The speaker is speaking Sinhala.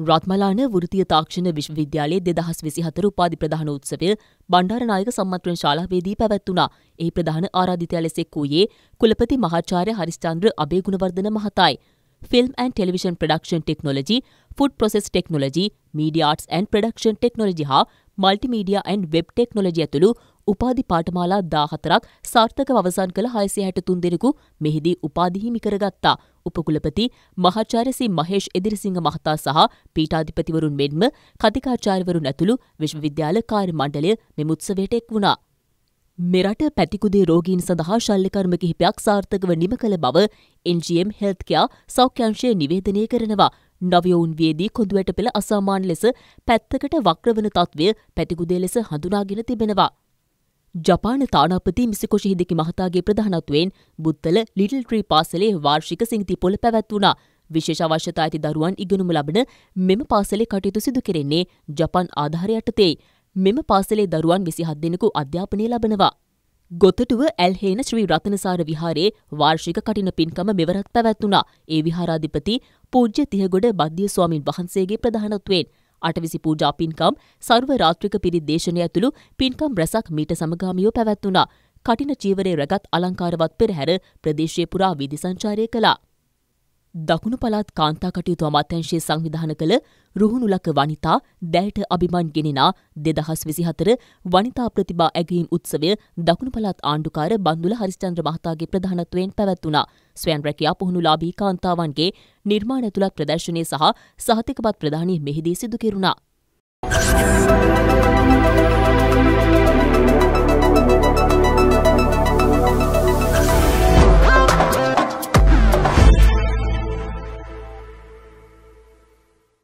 රත්මලාන වෘතිය තාක්ෂණ විශ්වවිද්‍යාලයේ දෙදහස් විසිහතර උපාධි ප්‍රධාන උත්සවය බණ්ඩාරනායක සම්මන්ත්‍රණ ශාලාවේදී පැවැත්වුණා. ඒ ප්‍රධාන ආරාධිතයා ලෙසෙක් වූයේ කුලපති මහාචාර්ය හරිස්චන්ද්‍ර අබේගුණවර්ධන මහතායි. Film and television production technology, food process technology, media arts and production technology හා මල්ටිමීඩියා ඇන් වෙබ් ටෙක්නොලජි ඇතුළු උපාධි පාඨමාලා 14ක් සාර්ථකව අවසන් කළ 663 දෙනෙකු මෙහිදී උපාධි හිමි කරගත්තා. උපකුලපති මහාචාර්ය සී මහේෂ් එදිරිසිංහ මහතා සහ පීඨාධිපතිවරුන් මෙන්ම කතිකාචාර්යවරුන් ඇතුළු විශ්වවිද්‍යාල කාර්ය මණ්ඩලය මෙම උත්සවයට එක් වුණා. මෙරට පැතිකුදේ රෝගීන් සඳහා ශල්‍යකර්ම කිහිපයක් සාර්ථකව නිම කළ බව NGM හෙල්ත්කයා සෞඛ්‍යංශය නිවේදනය කරනවා. නවයවුන්වේදී කොඳුවැට පෙළ අසාමාන්‍ය ලෙස පැත්තකට වක්‍රවන තත්ත්වය පැතිකුදේ ලෙස හඳුනාගෙන තිබෙනවා. ජපාන තානාපති මිසිකොෂ හිදකි මහතාගේ ප්‍රධානත්වයෙන් බුත්තල ලිටල් ට්‍රී පාසලේ වාර්ෂික සිංති පොළ පැවැත්වුණා. විශේෂ අවශ්‍යතා ඇති දරුවන් ඉගෙනුම ලබන මෙම පාසලේ කටයුතු සිදු කෙරෙන්නේ ජපන් ආධාරය යටතේ. මෙම පාසලේ දරුවන් විසිහත් දෙනෙකු අධ්‍යාපනය ලබනවා. ගොතටුව ඇල්හේන ශ්‍රී රතනසාර විහාරයේ වාර්ෂික කටින පින්කම මෙවරත් පැවැත්වුණා. ඒ විහාරාධිපති පූජ්‍ය තිහගොඩ බද්ධිය ස්වාමින් වහන්සේගේ ප්‍රධානත්වයෙන්. අටවිසි පූජා පින්කම් සර්ව රාත්‍රික පිරිත් දේශනය ඇතුළු පින්කම් රැසක් මීට සමගාමීව පැවැත්වුණා. කටින චීවරේ රැගත් අලංකාරවත් පෙරහැර ප්‍රදේශය පුරා වීදි සංචාරය කළා. දකුණු පළාත් කාන්තා කටයුතු අමාත්‍යංශයේ සංවිධාන කළ රුහුණුලක වනිතා දැයට අභිමන් ගෙනෙනා දෙදහස් විසිහතර වනිතා ප්‍රතිබා ඇගීම් උත්සවය දකුණු පළාත් ආණ්ඩුකාර බන්දුල හරිස්චන්ද්‍ර මහතාගේ ප්‍රධානත්වයෙන් පැවැත්වුණා. ස්වයන් රැකියා පුහුණුලාභී කාන්තාවන්ගේ නිර්මාණ ඇතුළත් ප්‍රදර්ශනය සහ සහතිකපත් ප්‍රධානී මෙහිදී සිදු කෙරුණා.